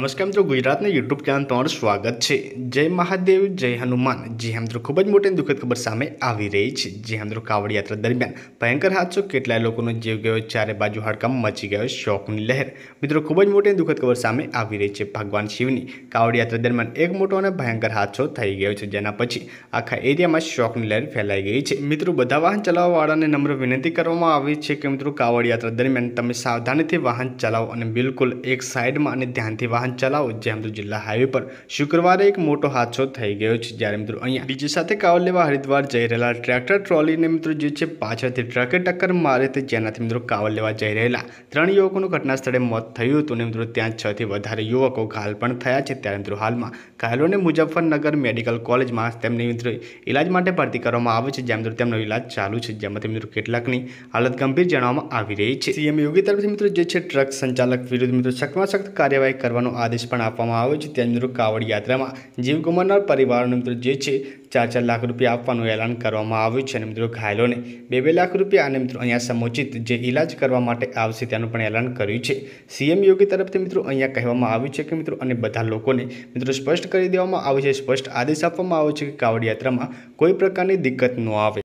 નમસ્કાર મિત્રો ગુજરાતના યુટ્યુબ ચેનલ તમારું સ્વાગત છે જય મહાદેવ જય હનુમાન જી હા મિત્રો ખૂબ જ મોટી દુઃખદ ખબર સામે આવી રહી છે જે હા મિત્રો કાવડ યાત્રા દરમિયાન ભયંકર હાદસો કેટલાય લોકોનો જીવ ગયો ચારે બાજુ હડકમ મચી ગયો શોકની લહેર મિત્રો ખૂબ જ મોટી દુઃખદ ખબર સામે આવી રહી છે ભગવાન શિવની કાવડ યાત્રા દરમિયાન એક મોટો અને ભયંકર હાદસો થઈ ગયો છે જેના પછી આખા એરિયામાં શોકની લહેર ફેલાઈ ગઈ છે મિત્રો બધા વાહન ચલાવવાવાળાને નમ્ર વિનંતી કરવામાં આવી છે કે મિત્રો કાવડ યાત્રા દરમિયાન તમે સાવધાનીથી વાહન ચલાવો અને બિલકુલ એક સાઈડમાં અને ધ્યાનથી વાહન વાહન ચલાવો જ્યાં મિત્રો જિલ્લા હાઈવે પર શુક્રવારે એક મોટો હાદસો થઈ ગયો છે જ્યારે મિત્રો અહીંયા બીજી સાથે કાવડ લેવા હરિદ્વાર જઈ રહેલા ટ્રેક્ટર ટ્રોલીને મિત્રો જે છે પાછળથી ટ્રકે ટક્કર મારે તે જેનાથી મિત્રો કાવડ લેવા જઈ રહેલા ત્રણ યુવકોનું ઘટના સ્થળે મોત થયું હતું ને મિત્રો ત્યાં છથી વધારે યુવકો ઘાયલ પણ થયા છે ત્યારે મિત્રો હાલમાં ઘાયલોને મુઝફ્ફરનગર મેડિકલ કોલેજમાં તેમની મિત્રો ઇલાજ માટે ભરતી કરવામાં આવે છે જેમ મિત્રો તેમનો ઇલાજ ચાલુ છે જેમાંથી મિત્રો કેટલાકની હાલત ગંભીર જણાવવામાં આવી રહી છે સીએમ યોગી તરફથી મિત્રો જે છે ટ્રક સંચાલક વિરુદ્ધ મિત્રો સખ્તમાં સખ્ત કાર્યવાહી કરવાનો આદેશ પણ આપવામાં આવ્યો છે ત્યાં મિત્રો કાવડ યાત્રામાં જીવ ગુમાવનાર પરિવારોને મિત્રો જે છે ચાર ચાર લાખ રૂપિયા આપવાનું એલાન કરવામાં આવ્યું છે અને મિત્રો ઘાયલોને બે બે લાખ રૂપિયા અને મિત્રો અહીંયા સમુચિત જે ઇલાજ કરવા માટે આવશે તેનું પણ એલાન કર્યું છે સીએમ યોગી તરફથી મિત્રો અહીંયા કહેવામાં આવ્યું છે કે મિત્રો અને બધા લોકોને મિત્રો સ્પષ્ટ કરી દેવામાં આવ્યું છે સ્પષ્ટ આદેશ આપવામાં આવ્યો છે કે કાવડ યાત્રામાં કોઈ પ્રકારની દિક્કત ન આવે